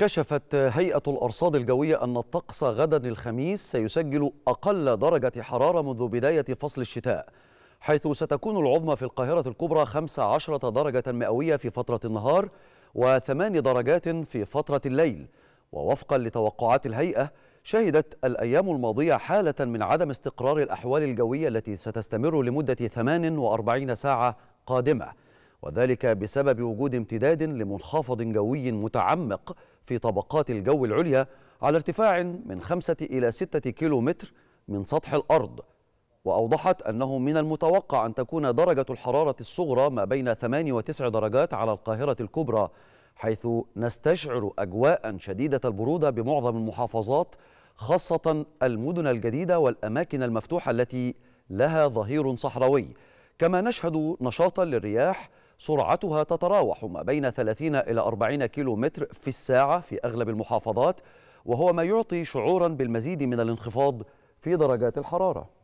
كشفت هيئة الأرصاد الجوية أن الطقس غدا الخميس سيسجل أقل درجة حرارة منذ بداية فصل الشتاء حيث ستكون العظمى في القاهرة الكبرى 15 درجة مئوية في فترة النهار وثمان درجات في فترة الليل ووفقا لتوقعات الهيئة شهدت الأيام الماضية حالة من عدم استقرار الأحوال الجوية التي ستستمر لمدة 48 ساعة قادمة وذلك بسبب وجود امتداد لمنخفض جوي متعمق في طبقات الجو العليا على ارتفاع من 5 إلى 6 كيلومتر من سطح الأرض وأوضحت أنه من المتوقع أن تكون درجة الحرارة الصغرى ما بين 8 و9 درجات على القاهرة الكبرى حيث نستشعر أجواء شديدة البرودة بمعظم المحافظات خاصة المدن الجديدة والأماكن المفتوحة التي لها ظهير صحراوي كما نشهد نشاطا للرياح سرعتها تتراوح ما بين 30 إلى 40 كيلومتر في الساعة في أغلب المحافظات وهو ما يعطي شعورا بالمزيد من الانخفاض في درجات الحراره